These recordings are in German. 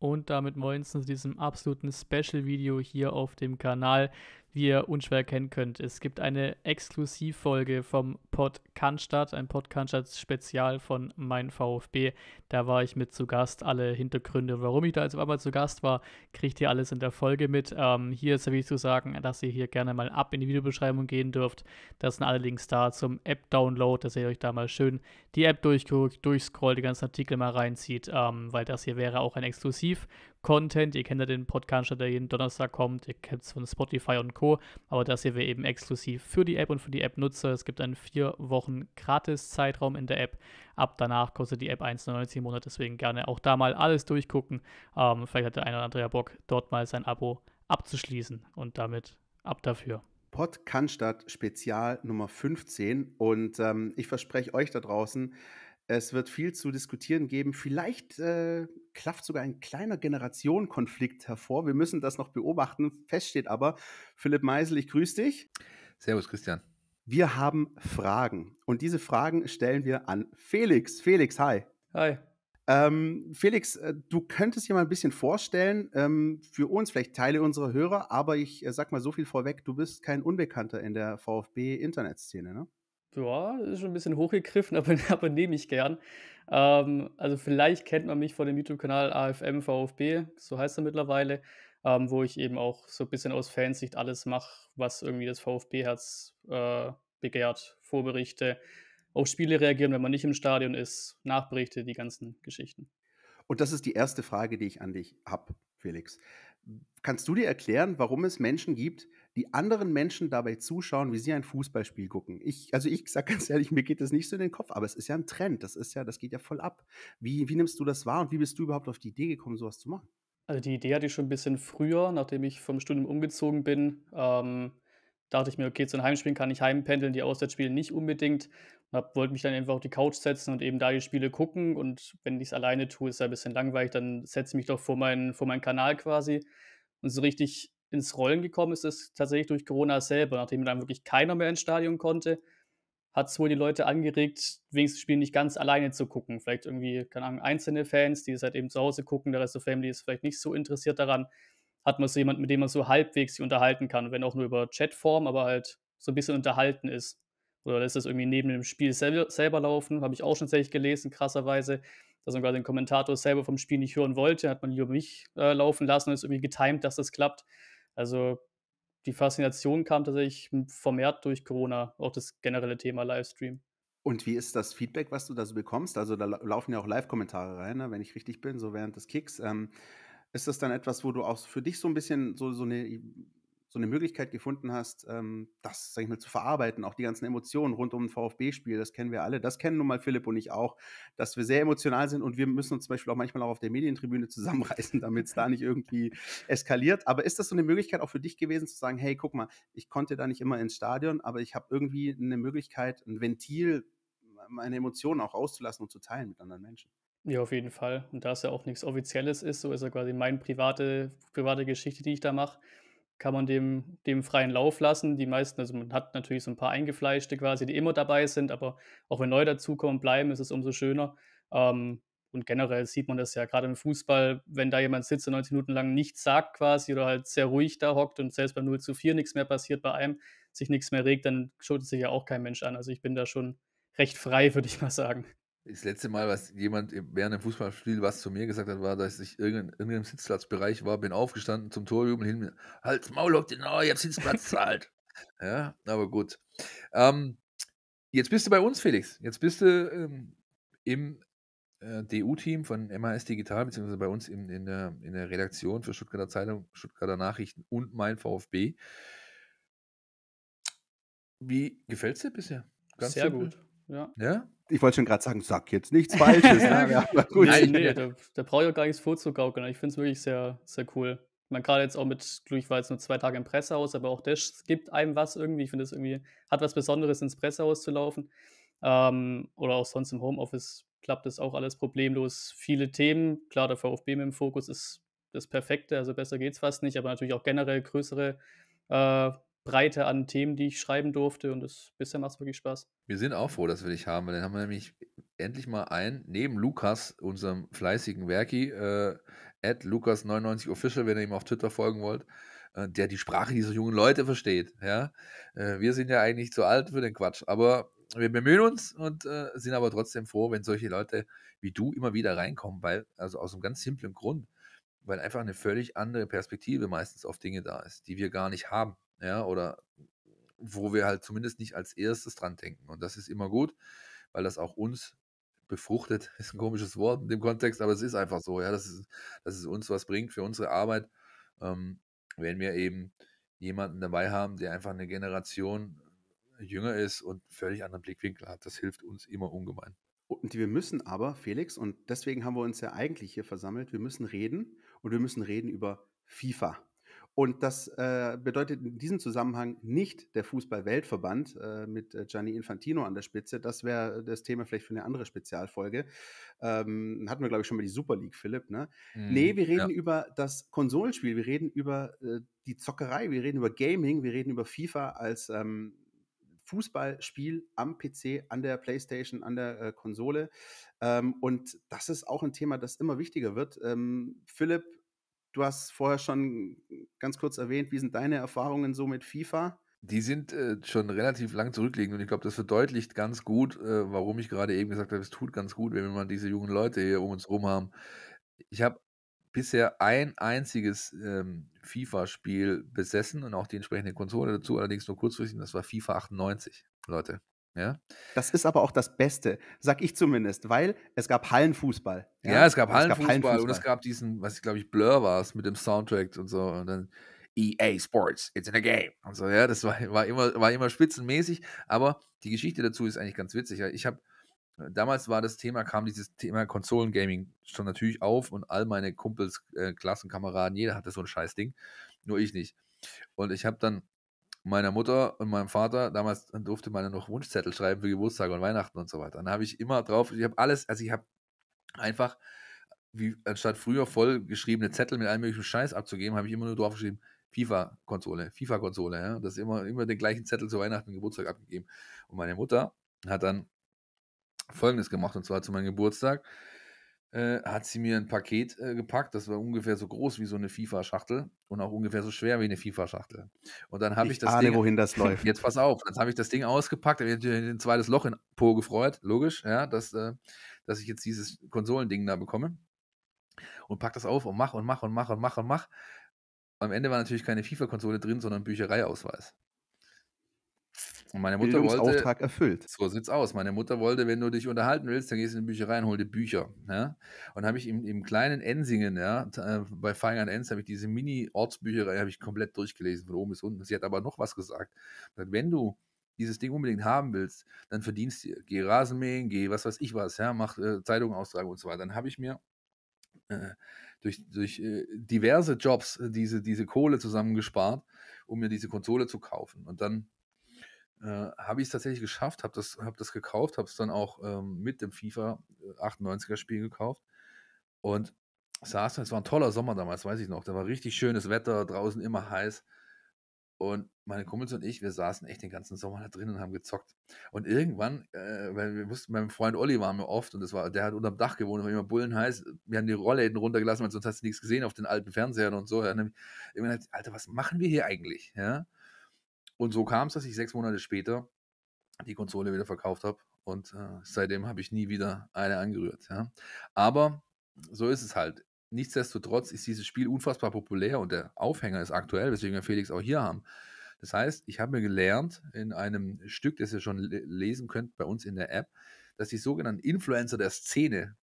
Und damit moin zu diesem absoluten Special-Video hier auf dem Kanal wie ihr unschwer erkennen könnt. Es gibt eine Exklusivfolge vom Pod Cannstatt, ein Pod Cannstatt Spezial von Mein VfB. Da war ich mit zu Gast. Alle Hintergründe, warum ich da jetzt auf einmal zu Gast war, kriegt ihr alles in der Folge mit. Ähm, hier ist wichtig zu sagen, dass ihr hier gerne mal ab in die Videobeschreibung gehen dürft. Da sind alle Links da zum App-Download, dass ihr euch da mal schön die App durchguckt, durchscrollt, die ganzen Artikel mal reinzieht, ähm, weil das hier wäre auch ein Exklusiv Content. Ihr kennt ja den Podcast, der jeden Donnerstag kommt. Ihr kennt es von Spotify und Co. Aber das hier wäre eben exklusiv für die App und für die App-Nutzer. Es gibt einen vier Wochen Gratis-Zeitraum in der App. Ab danach kostet die App 1,99 im Monat. Deswegen gerne auch da mal alles durchgucken. Ähm, vielleicht hat der eine oder andere ja Bock, dort mal sein Abo abzuschließen. Und damit ab dafür. Pod Cannstatt Spezial Nummer 15. Und ähm, ich verspreche euch da draußen, es wird viel zu diskutieren geben. Vielleicht äh, klafft sogar ein kleiner Generationenkonflikt hervor. Wir müssen das noch beobachten. Fest steht aber, Philipp Meisel, ich grüße dich. Servus, Christian. Wir haben Fragen und diese Fragen stellen wir an Felix. Felix, hi. Hi. Ähm, Felix, äh, du könntest dir mal ein bisschen vorstellen, ähm, für uns, vielleicht Teile unserer Hörer, aber ich äh, sag mal so viel vorweg, du bist kein Unbekannter in der VfB-Internetszene, ne? Ja, das ist schon ein bisschen hochgegriffen, aber, aber nehme ich gern. Ähm, also vielleicht kennt man mich von dem YouTube-Kanal AFM VfB, so heißt er mittlerweile, ähm, wo ich eben auch so ein bisschen aus Fansicht alles mache, was irgendwie das VfB-Herz äh, begehrt, Vorberichte, auf Spiele reagieren, wenn man nicht im Stadion ist, Nachberichte, die ganzen Geschichten. Und das ist die erste Frage, die ich an dich habe, Felix. Kannst du dir erklären, warum es Menschen gibt, die anderen Menschen dabei zuschauen, wie sie ein Fußballspiel gucken. Ich, also ich sage ganz ehrlich, mir geht das nicht so in den Kopf, aber es ist ja ein Trend. Das ist ja, das geht ja voll ab. Wie, wie nimmst du das wahr und wie bist du überhaupt auf die Idee gekommen, sowas zu machen? Also die Idee hatte ich schon ein bisschen früher, nachdem ich vom Studium umgezogen bin. Ähm, dachte ich mir, okay, zu den Heimspielen kann ich heimpendeln, die Auswärtsspiele nicht unbedingt. Hab, wollte mich dann einfach auf die Couch setzen und eben da die Spiele gucken. Und wenn ich es alleine tue, ist ja ein bisschen langweilig, dann setze ich mich doch vor meinen, vor meinen Kanal quasi. Und so richtig ins Rollen gekommen ist, ist tatsächlich durch Corona selber. Nachdem dann wirklich keiner mehr ins Stadion konnte, hat es wohl die Leute angeregt, wenigstens das Spiel nicht ganz alleine zu gucken. Vielleicht irgendwie, keine Ahnung, einzelne Fans, die es halt eben zu Hause gucken, der Rest der Family ist vielleicht nicht so interessiert daran. Hat man so jemanden, mit dem man so halbwegs sich unterhalten kann, wenn auch nur über Chatform, aber halt so ein bisschen unterhalten ist. Oder lässt das irgendwie neben dem Spiel selber, selber laufen, habe ich auch schon tatsächlich gelesen, krasserweise dass man gerade den Kommentator selber vom Spiel nicht hören wollte, hat man lieber mich äh, laufen lassen und ist irgendwie getimt, dass das klappt. Also die Faszination kam tatsächlich vermehrt durch Corona, auch das generelle Thema Livestream. Und wie ist das Feedback, was du da so bekommst? Also da laufen ja auch Live-Kommentare rein, ne? wenn ich richtig bin, so während des Kicks. Ähm, ist das dann etwas, wo du auch für dich so ein bisschen so, so eine so eine Möglichkeit gefunden hast, ähm, das, sag ich mal, zu verarbeiten, auch die ganzen Emotionen rund um ein VfB-Spiel, das kennen wir alle, das kennen nun mal Philipp und ich auch, dass wir sehr emotional sind und wir müssen uns zum Beispiel auch manchmal auch auf der Medientribüne zusammenreißen, damit es da nicht irgendwie eskaliert. Aber ist das so eine Möglichkeit auch für dich gewesen, zu sagen, hey, guck mal, ich konnte da nicht immer ins Stadion, aber ich habe irgendwie eine Möglichkeit, ein Ventil, meine Emotionen auch auszulassen und zu teilen mit anderen Menschen? Ja, auf jeden Fall. Und da es ja auch nichts Offizielles ist, so ist ja quasi meine private, private Geschichte, die ich da mache kann man dem, dem freien Lauf lassen. Die meisten, also man hat natürlich so ein paar Eingefleischte quasi, die immer dabei sind, aber auch wenn neu dazukommen, bleiben, ist es umso schöner. Ähm, und generell sieht man das ja gerade im Fußball, wenn da jemand sitzt und 90 Minuten lang nichts sagt quasi oder halt sehr ruhig da hockt und selbst beim 0 zu 4 nichts mehr passiert bei einem, sich nichts mehr regt, dann schaut sich ja auch kein Mensch an. Also ich bin da schon recht frei, würde ich mal sagen. Das letzte Mal, was jemand während dem Fußballspiel was zu mir gesagt hat, war, dass ich irgendein, in irgendeinem Sitzplatzbereich war, bin aufgestanden zum Torjubel hin, halt Maul, hock den ich hab Sitzplatz zahlt. ja, aber gut. Ähm, jetzt bist du bei uns, Felix. Jetzt bist du ähm, im äh, DU-Team von MHS Digital, beziehungsweise bei uns in, in, der, in der Redaktion für Stuttgarter Zeitung, Stuttgarter Nachrichten und mein VfB. Wie gefällt es dir bisher? Ganz sehr simpel. gut. Ja. ja? Ich wollte schon gerade sagen, sag jetzt nichts Falsches. ne? ja, Nein, nee, da, da brauche ich auch gar nichts vorzugaukeln. Ich finde es wirklich sehr, sehr cool. Man gerade jetzt auch mit, ich war jetzt nur zwei Tage im Pressehaus, aber auch das gibt einem was irgendwie. Ich finde es irgendwie, hat was Besonderes, ins Pressehaus zu laufen. Ähm, oder auch sonst im Homeoffice klappt das auch alles problemlos. Viele Themen, klar, der VfB mit dem Fokus ist das Perfekte, also besser geht es fast nicht, aber natürlich auch generell größere äh, Breite an Themen, die ich schreiben durfte. Und das, bisher macht es wirklich Spaß. Wir sind auch froh, dass wir dich haben, weil dann haben wir nämlich endlich mal einen, neben Lukas, unserem fleißigen Werki, äh, Lukas99official, wenn ihr ihm auf Twitter folgen wollt, äh, der die Sprache dieser jungen Leute versteht. Ja? Äh, wir sind ja eigentlich zu alt für den Quatsch, aber wir bemühen uns und äh, sind aber trotzdem froh, wenn solche Leute wie du immer wieder reinkommen, weil, also aus einem ganz simplen Grund, weil einfach eine völlig andere Perspektive meistens auf Dinge da ist, die wir gar nicht haben ja, oder wo wir halt zumindest nicht als erstes dran denken. Und das ist immer gut, weil das auch uns befruchtet, ist ein komisches Wort in dem Kontext, aber es ist einfach so, ja, dass es, dass es uns was bringt für unsere Arbeit, ähm, wenn wir eben jemanden dabei haben, der einfach eine Generation jünger ist und völlig anderen Blickwinkel hat. Das hilft uns immer ungemein. Und wir müssen aber, Felix, und deswegen haben wir uns ja eigentlich hier versammelt, wir müssen reden und wir müssen reden über FIFA. Und das äh, bedeutet in diesem Zusammenhang nicht der Fußball-Weltverband äh, mit äh, Gianni Infantino an der Spitze. Das wäre äh, das Thema vielleicht für eine andere Spezialfolge. Ähm, hatten wir, glaube ich, schon mal die Super League, Philipp. Ne? Mhm, nee, wir reden ja. über das Konsolenspiel, wir reden über äh, die Zockerei, wir reden über Gaming, wir reden über FIFA als ähm, Fußballspiel am PC, an der Playstation, an der äh, Konsole. Ähm, und das ist auch ein Thema, das immer wichtiger wird. Ähm, Philipp, Du hast vorher schon ganz kurz erwähnt, wie sind deine Erfahrungen so mit FIFA? Die sind äh, schon relativ lang zurückliegend und ich glaube, das verdeutlicht ganz gut, äh, warum ich gerade eben gesagt habe, es tut ganz gut, wenn wir mal diese jungen Leute hier um uns rum haben. Ich habe bisher ein einziges ähm, FIFA-Spiel besessen und auch die entsprechende Konsole dazu, allerdings nur kurzfristig, das war FIFA 98, Leute. Ja? Das ist aber auch das Beste, sag ich zumindest, weil es gab Hallenfußball. Ja, ja es gab Hallenfußball, es gab Hallenfußball und es gab diesen, was ich glaube ich, Blur war es mit dem Soundtrack und so. Und dann EA Sports, it's in a game. Und so, ja, das war, war, immer, war immer spitzenmäßig. Aber die Geschichte dazu ist eigentlich ganz witzig. Ich habe. Damals war das Thema, kam dieses Thema Konsolengaming schon natürlich auf und all meine Kumpels, äh, Klassenkameraden, jeder hatte so ein Scheißding, nur ich nicht. Und ich habe dann meiner Mutter und meinem Vater, damals durfte man ja noch Wunschzettel schreiben für Geburtstag und Weihnachten und so weiter. Dann habe ich immer drauf, ich habe alles, also ich habe einfach, wie anstatt früher voll geschriebene Zettel mit allem möglichen Scheiß abzugeben, habe ich immer nur drauf geschrieben, FIFA-Konsole, FIFA-Konsole, ja. Das immer, immer den gleichen Zettel zu Weihnachten und Geburtstag abgegeben. Und meine Mutter hat dann folgendes gemacht, und zwar zu meinem Geburtstag äh, hat sie mir ein Paket äh, gepackt, das war ungefähr so groß wie so eine FIFA-Schachtel und auch ungefähr so schwer wie eine FIFA-Schachtel. Und dann habe ich, ich, das ahne, Ding, wohin das läuft. Jetzt pass auf, dann habe ich das Ding ausgepackt, habe mir ein zweites Loch in Po gefreut, logisch, ja, dass, äh, dass ich jetzt dieses Konsolending da bekomme. Und pack das auf und mach und mach und mach und mach und mach. Am Ende war natürlich keine FIFA-Konsole drin, sondern Büchereiausweis. Und meine Mutter Bildungsauftrag wollte, erfüllt. So sieht's aus. Meine Mutter wollte, wenn du dich unterhalten willst, dann gehst du in die Bücherei und hol dir Bücher. Ja? Und habe ich im, im, kleinen Ensingen, ja, äh, bei Feiern Enz, habe ich diese Mini-Ortsbücherei, habe ich komplett durchgelesen, von oben bis unten. Sie hat aber noch was gesagt. Wenn du dieses Ding unbedingt haben willst, dann verdienst du, geh Rasenmähen, geh was weiß ich was, ja, mach äh, Zeitungen austragen und so weiter. Dann habe ich mir äh, durch, durch äh, diverse Jobs äh, diese, diese Kohle zusammengespart, um mir diese Konsole zu kaufen. Und dann äh, habe ich es tatsächlich geschafft, habe das, hab das gekauft, habe es dann auch ähm, mit dem FIFA 98er äh, Spiel gekauft und saß dann, es war ein toller Sommer damals, weiß ich noch, da war richtig schönes Wetter, draußen immer heiß und meine Kumpels und ich, wir saßen echt den ganzen Sommer da drin und haben gezockt. Und irgendwann, äh, weil wir wussten, mein Freund Olli war mir oft und das war, der hat unterm Dach gewohnt, war immer bullenheiß. Wir haben die Rollläden runtergelassen, weil sonst hast du nichts gesehen auf den alten Fernsehern und so. Und dann, irgendwann hat, Alter, was machen wir hier eigentlich? Ja? Und so kam es, dass ich sechs Monate später die Konsole wieder verkauft habe. Und äh, seitdem habe ich nie wieder eine angerührt. Ja. Aber so ist es halt. Nichtsdestotrotz ist dieses Spiel unfassbar populär und der Aufhänger ist aktuell, weswegen wir Felix auch hier haben. Das heißt, ich habe mir gelernt in einem Stück, das ihr schon lesen könnt bei uns in der App, dass die sogenannten Influencer der Szene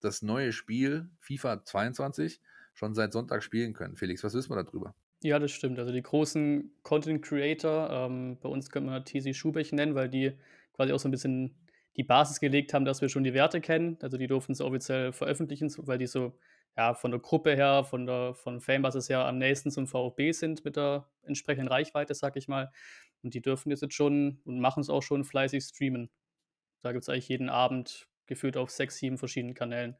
das neue Spiel FIFA 22 schon seit Sonntag spielen können. Felix, was wissen wir darüber? Ja, das stimmt. Also die großen Content Creator, ähm, bei uns könnte man TC halt Schubech nennen, weil die quasi auch so ein bisschen die Basis gelegt haben, dass wir schon die Werte kennen. Also die durften es offiziell veröffentlichen, weil die so ja, von der Gruppe her, von der von Fanbasis her am nächsten zum VfB sind mit der entsprechenden Reichweite, sag ich mal. Und die dürfen jetzt, jetzt schon und machen es auch schon fleißig streamen. Da gibt es eigentlich jeden Abend gefühlt auf sechs, sieben verschiedenen Kanälen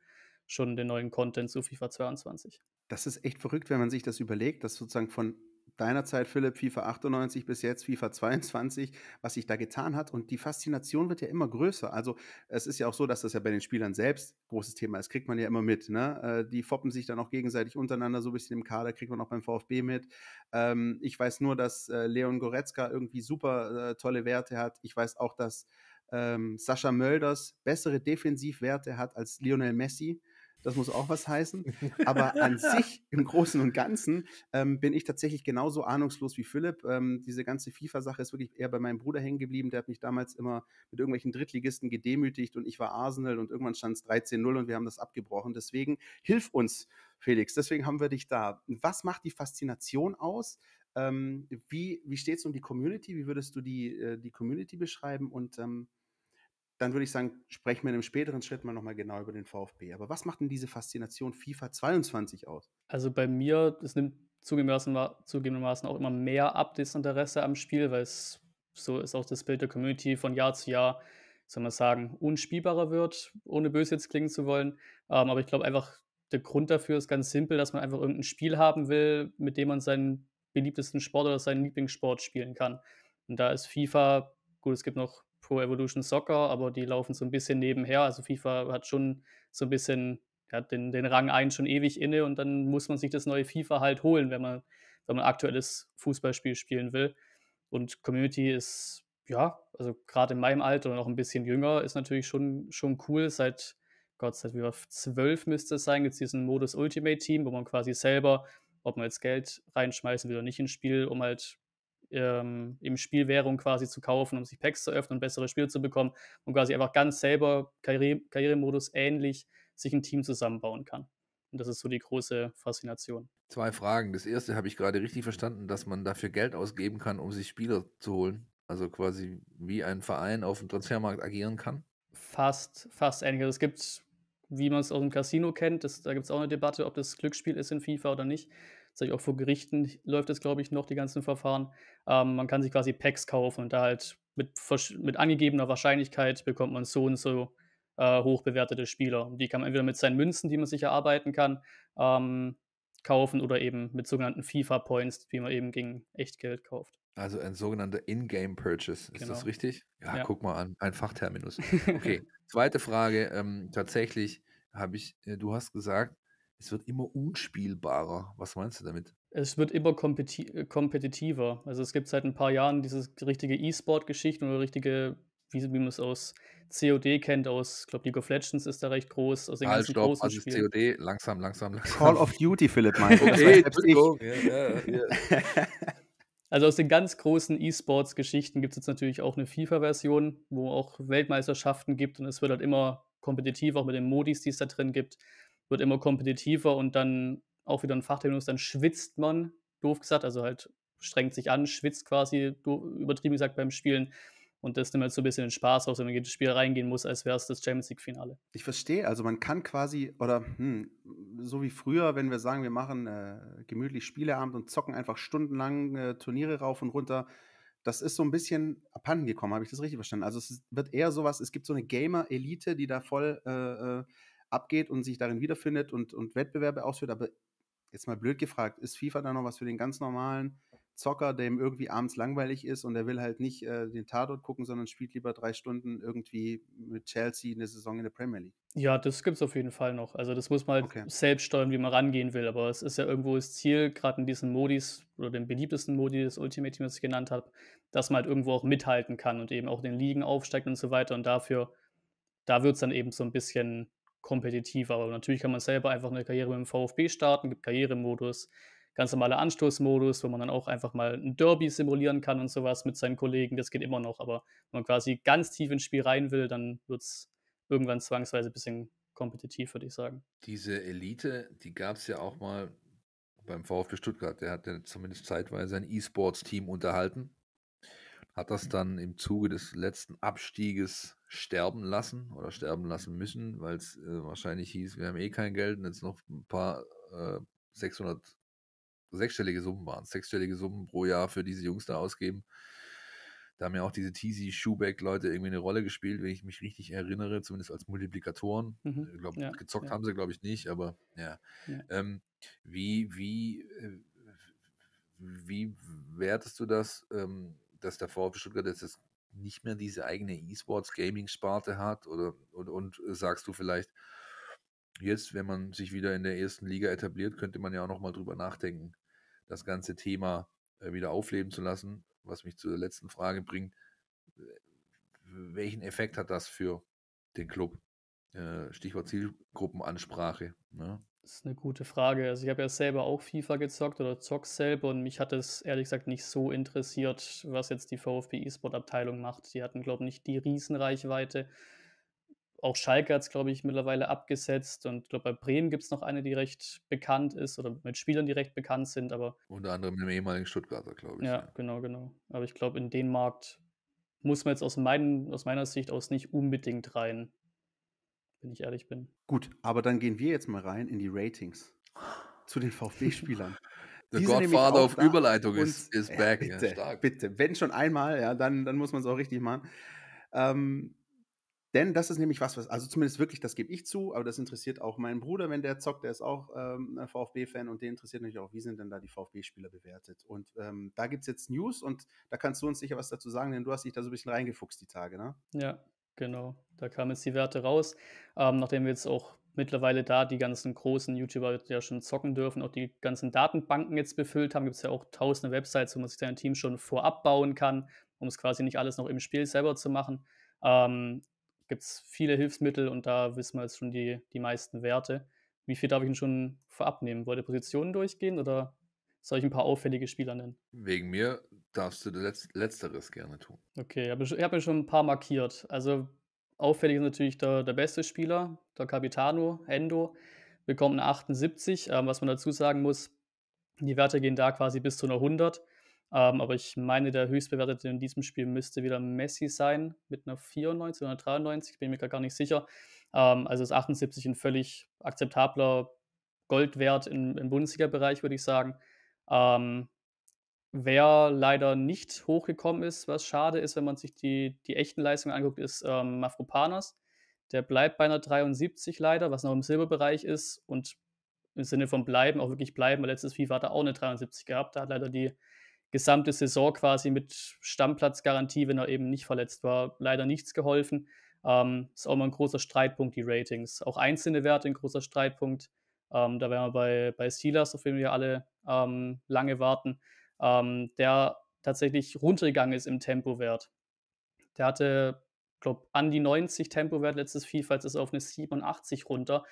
schon den neuen Content zu FIFA 22 das ist echt verrückt, wenn man sich das überlegt, dass sozusagen von deiner Zeit, Philipp, FIFA 98 bis jetzt, FIFA 22, was sich da getan hat. Und die Faszination wird ja immer größer. Also es ist ja auch so, dass das ja bei den Spielern selbst großes Thema ist. Kriegt man ja immer mit. Ne? Äh, die foppen sich dann auch gegenseitig untereinander so ein bisschen im Kader, kriegt man auch beim VfB mit. Ähm, ich weiß nur, dass äh, Leon Goretzka irgendwie super äh, tolle Werte hat. Ich weiß auch, dass ähm, Sascha Mölders bessere Defensivwerte hat als Lionel Messi das muss auch was heißen. Aber an sich, im Großen und Ganzen, ähm, bin ich tatsächlich genauso ahnungslos wie Philipp. Ähm, diese ganze FIFA-Sache ist wirklich eher bei meinem Bruder hängen geblieben. Der hat mich damals immer mit irgendwelchen Drittligisten gedemütigt und ich war Arsenal und irgendwann stand es 13-0 und wir haben das abgebrochen. Deswegen hilf uns, Felix. Deswegen haben wir dich da. Was macht die Faszination aus? Ähm, wie wie steht es um die Community? Wie würdest du die, äh, die Community beschreiben? Und ähm, dann würde ich sagen, sprechen wir in einem späteren Schritt mal nochmal genau über den VfB. Aber was macht denn diese Faszination FIFA 22 aus? Also bei mir, es nimmt zugegebenermaßen, zugegebenermaßen auch immer mehr ab, das Interesse am Spiel, weil es so ist auch das Bild der Community von Jahr zu Jahr, soll man sagen, unspielbarer wird, ohne böse jetzt klingen zu wollen. Ähm, aber ich glaube einfach, der Grund dafür ist ganz simpel, dass man einfach irgendein Spiel haben will, mit dem man seinen beliebtesten Sport oder seinen Lieblingssport spielen kann. Und da ist FIFA, gut, es gibt noch Pro Evolution Soccer, aber die laufen so ein bisschen nebenher. Also FIFA hat schon so ein bisschen ja, den, den Rang 1 schon ewig inne und dann muss man sich das neue FIFA halt holen, wenn man, wenn man aktuelles Fußballspiel spielen will. Und Community ist, ja, also gerade in meinem Alter und auch ein bisschen jünger, ist natürlich schon, schon cool. Seit, Gott, seit wir 12 müsste es sein, gibt es diesen Modus Ultimate Team, wo man quasi selber, ob man jetzt Geld reinschmeißen will oder nicht ins Spiel, um halt ähm, eben Spielwährung quasi zu kaufen, um sich Packs zu öffnen und bessere Spiele zu bekommen und quasi einfach ganz selber Karriere Karrieremodus ähnlich sich ein Team zusammenbauen kann. Und das ist so die große Faszination. Zwei Fragen. Das erste habe ich gerade richtig verstanden, dass man dafür Geld ausgeben kann, um sich Spieler zu holen. Also quasi wie ein Verein auf dem Transfermarkt agieren kann. Fast, fast ähnlich. Es gibt, wie man es aus dem Casino kennt, das, da gibt es auch eine Debatte, ob das Glücksspiel ist in FIFA oder nicht. Das ich auch vor Gerichten läuft das, glaube ich, noch, die ganzen Verfahren. Ähm, man kann sich quasi Packs kaufen und da halt mit, mit angegebener Wahrscheinlichkeit bekommt man so und so äh, hochbewertete Spieler. Die kann man entweder mit seinen Münzen, die man sich erarbeiten kann, ähm, kaufen oder eben mit sogenannten FIFA-Points, wie man eben gegen Echtgeld kauft. Also ein sogenannter In-Game-Purchase, ist genau. das richtig? Ja, ja, guck mal an, ein Fachterminus. Okay, zweite Frage. Ähm, tatsächlich habe ich, äh, du hast gesagt, es wird immer unspielbarer. Was meinst du damit? Es wird immer äh, kompetitiver. Also es gibt seit ein paar Jahren diese richtige E-Sport-Geschichte oder richtige, wie, wie man es aus COD kennt, aus, ich glaube, League of Legends ist da recht groß, aus den ah, ganzen stopp, großen also Spielen. COD, langsam, langsam, langsam. Call of Duty, Philipp, mein okay, ja, ja, ja. Also aus den ganz großen E-Sports-Geschichten gibt es jetzt natürlich auch eine FIFA-Version, wo auch Weltmeisterschaften gibt und es wird halt immer kompetitiv, auch mit den Modis, die es da drin gibt wird immer kompetitiver und dann auch wieder ein Fachterminus, dann schwitzt man, doof gesagt, also halt strengt sich an, schwitzt quasi, übertrieben gesagt, beim Spielen. Und das nimmt halt so ein bisschen den Spaß raus, wenn man in das Spiel reingehen muss, als wäre es das Champions League-Finale. Ich verstehe, also man kann quasi, oder hm, so wie früher, wenn wir sagen, wir machen äh, gemütlich Spieleabend und zocken einfach stundenlang äh, Turniere rauf und runter. Das ist so ein bisschen abhanden gekommen, habe ich das richtig verstanden? Also es wird eher sowas, es gibt so eine Gamer-Elite, die da voll äh, äh abgeht und sich darin wiederfindet und, und Wettbewerbe ausführt. Aber jetzt mal blöd gefragt, ist FIFA da noch was für den ganz normalen Zocker, der ihm irgendwie abends langweilig ist und der will halt nicht äh, den Tatort gucken, sondern spielt lieber drei Stunden irgendwie mit Chelsea eine Saison in der Premier League? Ja, das gibt es auf jeden Fall noch. Also das muss man halt okay. selbst steuern, wie man rangehen will. Aber es ist ja irgendwo das Ziel, gerade in diesen Modis oder den beliebtesten Modi des Ultimate Teams, was ich genannt habe, dass man halt irgendwo auch mithalten kann und eben auch in den Ligen aufsteigt und so weiter. Und dafür, da wird es dann eben so ein bisschen kompetitiv. Aber natürlich kann man selber einfach eine Karriere mit dem VfB starten, gibt Karrieremodus, ganz normaler Anstoßmodus, wo man dann auch einfach mal ein Derby simulieren kann und sowas mit seinen Kollegen. Das geht immer noch. Aber wenn man quasi ganz tief ins Spiel rein will, dann wird es irgendwann zwangsweise ein bisschen kompetitiv, würde ich sagen. Diese Elite, die gab es ja auch mal beim VfB Stuttgart. Der hat ja zumindest zeitweise ein E-Sports-Team unterhalten. Hat das mhm. dann im Zuge des letzten Abstieges sterben lassen oder sterben lassen müssen, weil es äh, wahrscheinlich hieß, wir haben eh kein Geld und jetzt noch ein paar äh, 600, sechsstellige Summen waren, sechsstellige Summen pro Jahr für diese Jungs da ausgeben. Da haben ja auch diese Teasy, Schubeck Leute irgendwie eine Rolle gespielt, wenn ich mich richtig erinnere, zumindest als Multiplikatoren. Mhm. Ich äh, glaub, ja, gezockt ja. haben sie, glaube ich, nicht, aber ja. ja. Ähm, wie, wie, äh, wie wertest du das, ähm, dass der VfB Stuttgart jetzt das nicht mehr diese eigene E-Sports-Gaming-Sparte hat oder und, und äh, sagst du vielleicht, jetzt, wenn man sich wieder in der ersten Liga etabliert, könnte man ja auch nochmal drüber nachdenken, das ganze Thema äh, wieder aufleben zu lassen, was mich zur letzten Frage bringt. Welchen Effekt hat das für den Club? Äh, Stichwort Zielgruppenansprache. Ne? Das ist eine gute Frage. Also ich habe ja selber auch FIFA gezockt oder zock selber und mich hat es ehrlich gesagt nicht so interessiert, was jetzt die VfB E-Sport-Abteilung macht. Die hatten, glaube ich, nicht die Riesenreichweite. Auch Schalke hat es, glaube ich, mittlerweile abgesetzt und glaube bei Bremen gibt es noch eine, die recht bekannt ist oder mit Spielern, die recht bekannt sind, aber. Unter anderem im ehemaligen Stuttgarter, glaube ich. Ja, ja, genau, genau. Aber ich glaube, in den Markt muss man jetzt aus, meinen, aus meiner Sicht aus nicht unbedingt rein wenn ich ehrlich bin. Gut, aber dann gehen wir jetzt mal rein in die Ratings zu den VfB-Spielern. Der Godfather auf Überleitung ist, ist back. Bitte, ja, stark. bitte, wenn schon einmal, ja, dann, dann muss man es auch richtig machen. Ähm, denn das ist nämlich was, was, also zumindest wirklich, das gebe ich zu, aber das interessiert auch meinen Bruder, wenn der zockt, der ist auch ähm, äh, VfB-Fan und den interessiert natürlich auch, wie sind denn da die VfB-Spieler bewertet. Und ähm, da gibt es jetzt News und da kannst du uns sicher was dazu sagen, denn du hast dich da so ein bisschen reingefuchst die Tage, ne? Ja, Genau, da kamen jetzt die Werte raus. Ähm, nachdem wir jetzt auch mittlerweile da die ganzen großen YouTuber ja schon zocken dürfen, auch die ganzen Datenbanken jetzt befüllt haben, gibt es ja auch tausende Websites, wo man sich sein Team schon vorab bauen kann, um es quasi nicht alles noch im Spiel selber zu machen. Ähm, gibt es viele Hilfsmittel und da wissen wir jetzt schon die, die meisten Werte. Wie viel darf ich denn schon vorab nehmen? Wollt ihr Positionen durchgehen oder soll ich ein paar auffällige Spieler nennen? Wegen mir darfst du Letz Letzteres gerne tun. Okay, ich habe mir schon ein paar markiert. Also auffällig ist natürlich der, der beste Spieler, der Capitano, Endo, bekommt eine 78. Ähm, was man dazu sagen muss, die Werte gehen da quasi bis zu einer 100. Ähm, aber ich meine, der höchstbewertete in diesem Spiel müsste wieder Messi sein mit einer 94 oder 93, bin mir gar nicht sicher. Ähm, also ist 78 ein völlig akzeptabler Goldwert im, im Bundesliga-Bereich, würde ich sagen. Ähm, Wer leider nicht hochgekommen ist, was schade ist, wenn man sich die, die echten Leistungen anguckt, ist ähm, Mafropanos. Der bleibt bei einer 73 leider, was noch im Silberbereich ist und im Sinne von bleiben, auch wirklich bleiben. letztes FIFA hat er auch eine 73 gehabt. Da hat leider die gesamte Saison quasi mit Stammplatzgarantie, wenn er eben nicht verletzt war, leider nichts geholfen. Ähm, ist auch mal ein großer Streitpunkt, die Ratings. Auch einzelne Werte ein großer Streitpunkt. Ähm, da wären wir bei, bei Silas, auf den wir alle ähm, lange warten ähm, der tatsächlich runtergegangen ist im Tempowert. Der hatte, glaube an die 90 Tempowert letztes Vielfalt ist auf eine 87 runter,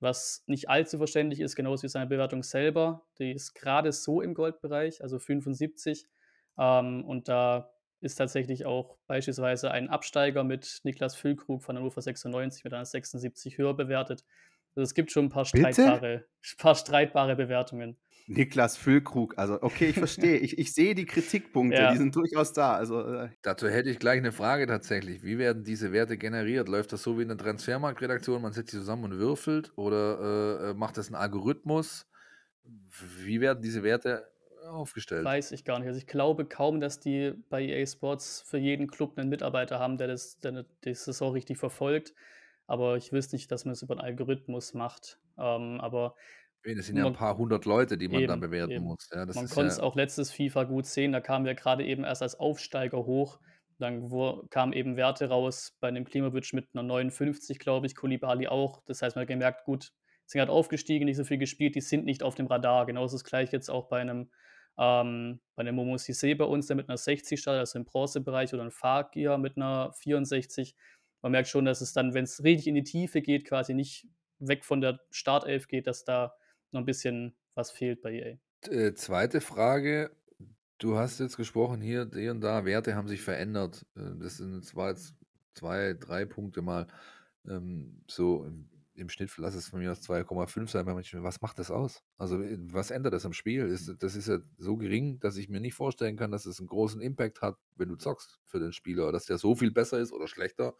was nicht allzu verständlich ist, genauso wie seine Bewertung selber. Die ist gerade so im Goldbereich, also 75. Ähm, und da ist tatsächlich auch beispielsweise ein Absteiger mit Niklas Füllkrug von Hannover 96 mit einer 76 höher bewertet. Also es gibt schon ein paar streitbare, paar streitbare Bewertungen. Niklas Füllkrug, also okay, ich verstehe, ich, ich sehe die Kritikpunkte, ja. die sind durchaus da. Also, äh. Dazu hätte ich gleich eine Frage tatsächlich. Wie werden diese Werte generiert? Läuft das so wie in der Transfermarktredaktion, man setzt die zusammen und würfelt oder äh, äh macht das ein Algorithmus? Wie werden diese Werte aufgestellt? Weiß ich gar nicht. Also ich glaube kaum, dass die bei EA Sports für jeden Club einen Mitarbeiter haben, der das, der das Saison richtig verfolgt. Aber ich wüsste nicht, dass man es das über einen Algorithmus macht. Ähm, aber das sind ja ein paar hundert Leute, die man eben, da bewerten eben. muss. Ja, man konnte es ja auch letztes FIFA gut sehen, da kamen wir gerade eben erst als Aufsteiger hoch. Dann kamen eben Werte raus bei dem Klimovic mit einer 59, glaube ich, Kulibali auch. Das heißt, man hat gemerkt, gut, sind gerade halt aufgestiegen, nicht so viel gespielt, die sind nicht auf dem Radar. Genauso ist es gleich jetzt auch bei einem, ähm, bei einem Momo Sissé bei uns, der mit einer 60 startet, also im Bronzebereich, oder ein Fakir mit einer 64. Man merkt schon, dass es dann, wenn es richtig in die Tiefe geht, quasi nicht weg von der Startelf geht, dass da noch ein bisschen was fehlt bei EA. Äh, zweite Frage. Du hast jetzt gesprochen, hier, hier und da, Werte haben sich verändert. Äh, das sind zwar jetzt zwei, drei Punkte mal ähm, so im, im Schnitt, lass es von mir aus 2,5 sein Was macht das aus? Also, äh, was ändert das am Spiel? Ist, das ist ja so gering, dass ich mir nicht vorstellen kann, dass es einen großen Impact hat, wenn du zockst für den Spieler, dass der so viel besser ist oder schlechter,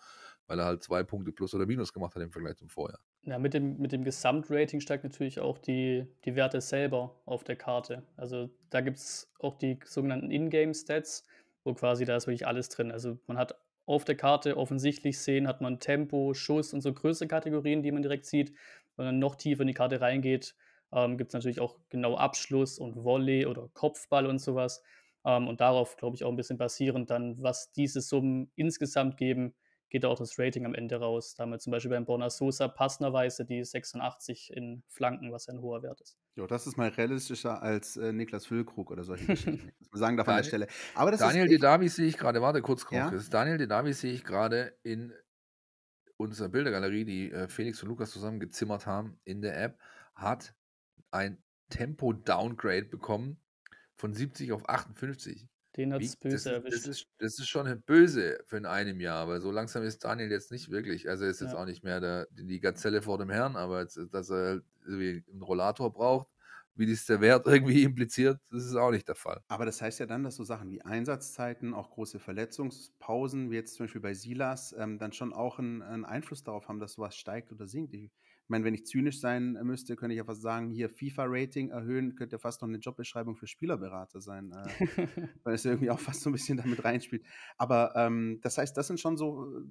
weil er halt zwei Punkte plus oder minus gemacht hat im Vergleich zum Vorjahr. Ja, mit dem, mit dem Gesamtrating steigt natürlich auch die, die Werte selber auf der Karte. Also da gibt es auch die sogenannten Ingame-Stats, wo quasi da ist wirklich alles drin. Also man hat auf der Karte offensichtlich sehen, hat man Tempo, Schuss und so größere Kategorien, die man direkt sieht. Wenn man noch tiefer in die Karte reingeht, ähm, gibt es natürlich auch genau Abschluss und Volley oder Kopfball und sowas. Ähm, und darauf, glaube ich, auch ein bisschen basierend dann, was diese Summen insgesamt geben, geht auch das Rating am Ende raus. Da haben wir zum Beispiel beim Borna Sosa passenderweise die 86 in Flanken, was ein hoher Wert ist. Ja, das ist mal realistischer als äh, Niklas Füllkrug oder solche Geschichten. das muss man sagen darf an der Stelle. Aber das Daniel Dedavi sehe ich gerade, warte kurz, kurz ja? Daniel Dedavi sehe ich gerade in unserer Bildergalerie, die äh, Felix und Lukas zusammen gezimmert haben in der App, hat ein Tempo-Downgrade bekommen von 70 auf 58. Den hat es böse das, erwischt. Das ist, das ist schon böse für in einem Jahr, weil so langsam ist Daniel jetzt nicht wirklich. Also er ist ja. jetzt auch nicht mehr der, die Gazelle vor dem Herrn, aber jetzt, dass er halt irgendwie einen Rollator braucht, wie dies der Wert irgendwie impliziert, das ist auch nicht der Fall. Aber das heißt ja dann, dass so Sachen wie Einsatzzeiten, auch große Verletzungspausen, wie jetzt zum Beispiel bei Silas, ähm, dann schon auch einen, einen, Einfluss darauf haben, dass sowas steigt oder sinkt. Ich, meine, wenn ich zynisch sein müsste, könnte ich ja fast sagen, hier FIFA-Rating erhöhen, könnte fast noch eine Jobbeschreibung für Spielerberater sein, äh, weil es irgendwie auch fast so ein bisschen damit reinspielt. Aber ähm, das heißt, das sind schon so, äh,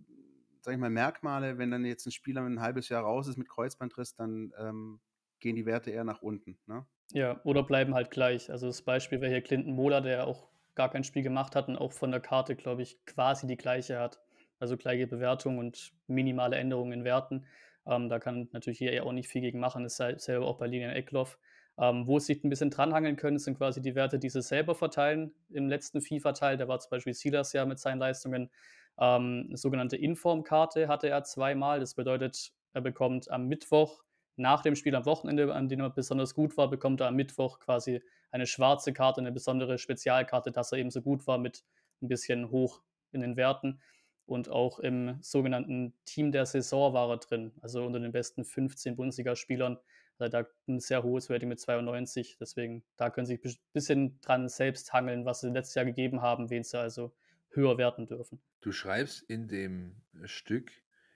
sag ich mal, Merkmale, wenn dann jetzt ein Spieler ein halbes Jahr raus ist mit Kreuzbandriss, dann ähm, gehen die Werte eher nach unten. Ne? Ja, oder bleiben halt gleich. Also das Beispiel wäre hier Clinton Mohler, der auch gar kein Spiel gemacht hat und auch von der Karte, glaube ich, quasi die gleiche hat. Also gleiche Bewertung und minimale Änderungen in Werten. Ähm, da kann natürlich hier auch nicht viel gegen machen, das ist halt selber auch bei Linien Eckloff. Ähm, wo es sich ein bisschen dranhangeln können, sind quasi die Werte, die sie selber verteilen. Im letzten FIFA-Teil, da war zum Beispiel Silas ja mit seinen Leistungen, ähm, eine sogenannte Inform-Karte hatte er zweimal. Das bedeutet, er bekommt am Mittwoch nach dem Spiel am Wochenende, an dem er besonders gut war, bekommt er am Mittwoch quasi eine schwarze Karte, eine besondere Spezialkarte, dass er eben so gut war mit ein bisschen hoch in den Werten und auch im sogenannten Team der Saison war er drin, also unter den besten 15 Bundesligaspielern. Also da ein sehr hohes Rating mit 92, deswegen da können Sie sich ein bisschen dran selbst hangeln, was Sie letztes Jahr gegeben haben, wen Sie also höher werten dürfen. Du schreibst in dem äh, Stück,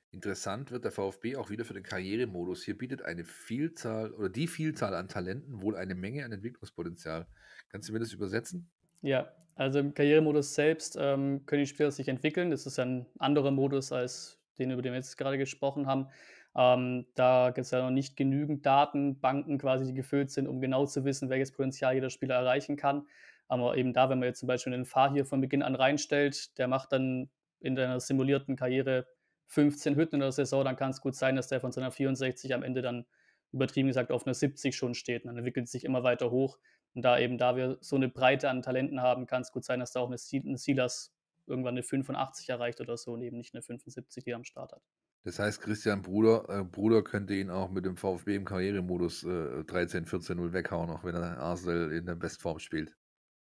interessant wird der VfB auch wieder für den Karrieremodus. Hier bietet eine Vielzahl oder die Vielzahl an Talenten wohl eine Menge an Entwicklungspotenzial. Kannst du mir das übersetzen? Ja, also im Karrieremodus selbst ähm, können die Spieler sich entwickeln. Das ist ein anderer Modus als den, über den wir jetzt gerade gesprochen haben. Ähm, da gibt es ja noch nicht genügend Datenbanken quasi, die gefüllt sind, um genau zu wissen, welches Potenzial jeder Spieler erreichen kann. Aber eben da, wenn man jetzt zum Beispiel einen Fahr hier von Beginn an reinstellt, der macht dann in deiner simulierten Karriere 15 Hütten in der Saison, dann kann es gut sein, dass der von seiner 64 am Ende dann übertrieben gesagt auf einer 70 schon steht. Und dann entwickelt sich immer weiter hoch, und da eben, da wir so eine Breite an Talenten haben, kann es gut sein, dass da auch eine, Silas irgendwann eine 85 erreicht oder so und eben nicht eine 75, die er am Start hat. Das heißt, Christian Bruder, äh, Bruder könnte ihn auch mit dem VfB im Karrieremodus äh, 13, 14-0 weghauen, auch wenn er Arsenal in der Bestform spielt.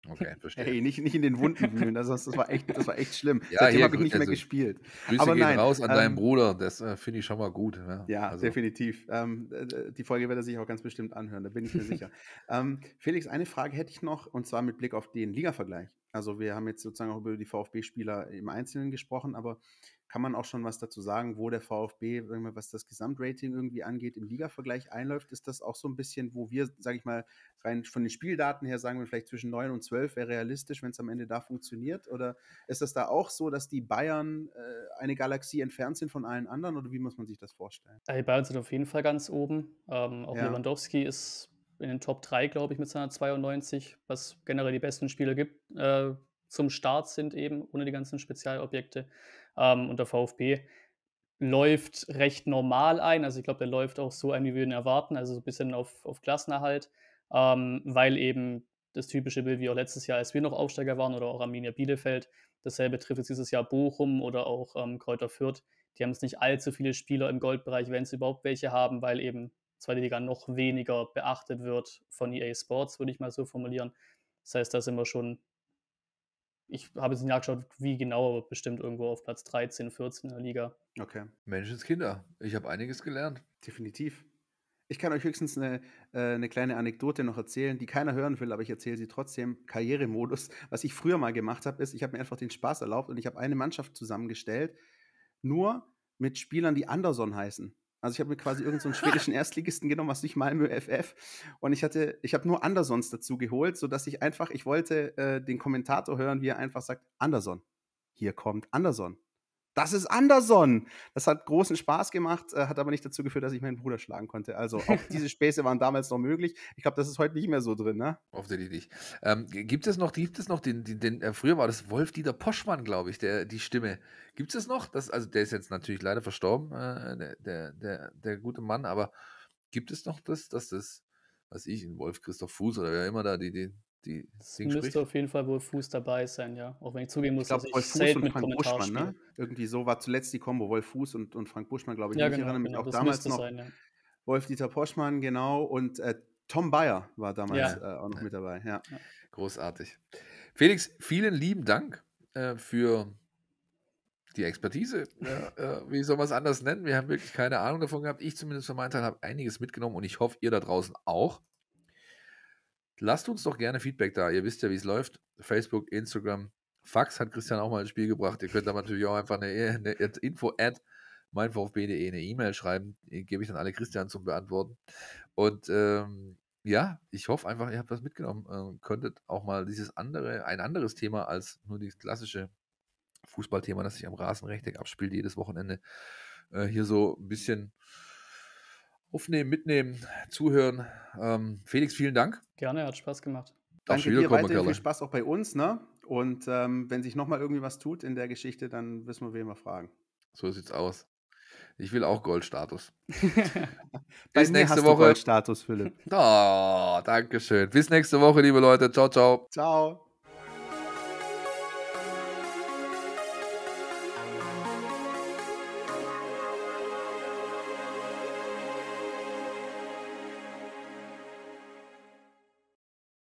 Okay, verstehe. Hey, nicht, nicht in den Wunden wühlen, das, das, war, echt, das war echt schlimm. ja, Seitdem habe ich nicht also, mehr gespielt. Grüße Aber gehen nein, raus an ähm, deinen Bruder, das äh, finde ich schon mal gut. Ne? Ja, also. definitiv. Ähm, die Folge wird er sich auch ganz bestimmt anhören, da bin ich mir sicher. Ähm, Felix, eine Frage hätte ich noch, und zwar mit Blick auf den Liga-Vergleich. Also wir haben jetzt sozusagen auch über die VfB-Spieler im Einzelnen gesprochen, aber kann man auch schon was dazu sagen, wo der VfB, was das Gesamtrating irgendwie angeht, im Ligavergleich einläuft? Ist das auch so ein bisschen, wo wir, sage ich mal, rein von den Spieldaten her sagen wir vielleicht zwischen 9 und 12 wäre realistisch, wenn es am Ende da funktioniert? Oder ist das da auch so, dass die Bayern äh, eine Galaxie entfernt sind von allen anderen? Oder wie muss man sich das vorstellen? Äh, die Bayern sind auf jeden Fall ganz oben. Ähm, auch ja. Lewandowski ist in den Top 3, glaube ich, mit seiner 92, was generell die besten Spieler gibt. Äh, zum Start sind eben, ohne die ganzen Spezialobjekte ähm, und der VfB läuft recht normal ein. Also ich glaube, der läuft auch so ein, wie wir ihn erwarten, also so ein bisschen auf, auf Klassenerhalt, ähm, weil eben das typische Bild wie auch letztes Jahr, als wir noch Aufsteiger waren oder auch Arminia Bielefeld, dasselbe trifft jetzt dieses Jahr Bochum oder auch ähm, Kräuter Fürth. Die haben jetzt nicht allzu viele Spieler im Goldbereich, wenn sie überhaupt welche haben, weil eben zweite Liga noch weniger beachtet wird von EA Sports, würde ich mal so formulieren. Das heißt, da sind wir schon ich habe es nicht nachgeschaut, wie genau, aber bestimmt irgendwo auf Platz 13, 14 in der Liga. Okay. Menschenskinder, ich habe einiges gelernt. Definitiv. Ich kann euch höchstens eine, äh, eine, kleine Anekdote noch erzählen, die keiner hören will, aber ich erzähle sie trotzdem. Karrieremodus. Was ich früher mal gemacht habe, ist, ich habe mir einfach den Spaß erlaubt und ich habe eine Mannschaft zusammengestellt, nur mit Spielern, die Anderson heißen. Also ich habe mir quasi irgendeinen so schwedischen Erstligisten genommen, was nicht Malmö FF. Und ich hatte, ich habe nur Andersons dazu geholt, sodass ich einfach, ich wollte äh, den Kommentator hören, wie er einfach sagt, Anderson. Hier kommt Anderson das ist Anderson. Das hat großen Spaß gemacht, äh, hat aber nicht dazu geführt, dass ich meinen Bruder schlagen konnte. Also auch diese Späße waren damals noch möglich. Ich glaube, das ist heute nicht mehr so drin, ne? Offensichtlich nicht. Ähm, gibt es noch, gibt es noch den, den, den äh, früher war das Wolf-Dieter Poschmann, glaube ich, der, die Stimme. Gibt es das noch? Das, also der ist jetzt natürlich leider verstorben, äh, der, der, der, der, gute Mann, aber gibt es noch das, dass das, weiß ich, in Wolf Christoph Fuß oder wer immer da die, die die das Ding müsste spricht. auf jeden Fall wohl Fuß dabei sein, ja. Auch wenn ich zugeben muss, ich glaub, dass Wolf ich Fuß und Frank Buschmann, ne? Irgendwie so war zuletzt die Kombo, Wolf Fuß und, und Frank Buschmann, glaube ich. Ja, genau, ich erinnere mich genau, auch damals noch. Sein, ja. Wolf-Dieter Poschmann, genau, und äh, Tom Bayer war damals ja. äh, auch noch mit dabei. Ja. Großartig. Felix, vielen lieben Dank äh, für die Expertise. Ja, äh, wie soll man es anders nennen? Wir haben wirklich keine Ahnung davon gehabt. Ich zumindest von meinen Teil habe einiges mitgenommen und ich hoffe, ihr da draußen auch. Lasst uns doch gerne Feedback da. Ihr wisst ja, wie es läuft. Facebook, Instagram, Fax hat Christian auch mal ins Spiel gebracht. Ihr könnt da natürlich auch einfach eine, e, eine Info ad meinvfb.de eine E-Mail schreiben. Die gebe ich dann alle Christian zum Beantworten. Und ähm, ja, ich hoffe einfach, ihr habt was mitgenommen. Ähm, könntet auch mal dieses andere, ein anderes Thema als nur das klassische Fußballthema, das sich am Rasenrechteck abspielt, jedes Wochenende äh, hier so ein bisschen Aufnehmen, mitnehmen, zuhören. Ähm, Felix, vielen Dank. Gerne, hat Spaß gemacht. Danke dir, weiterhin viel Spaß auch bei uns. Ne? Und ähm, wenn sich nochmal irgendwie was tut in der Geschichte, dann wissen wir, wen wir fragen. So sieht's aus. Ich will auch Goldstatus. Bis nächste Woche. Goldstatus, Philipp. Oh, ah, Dankeschön. Bis nächste Woche, liebe Leute. Ciao, ciao. Ciao.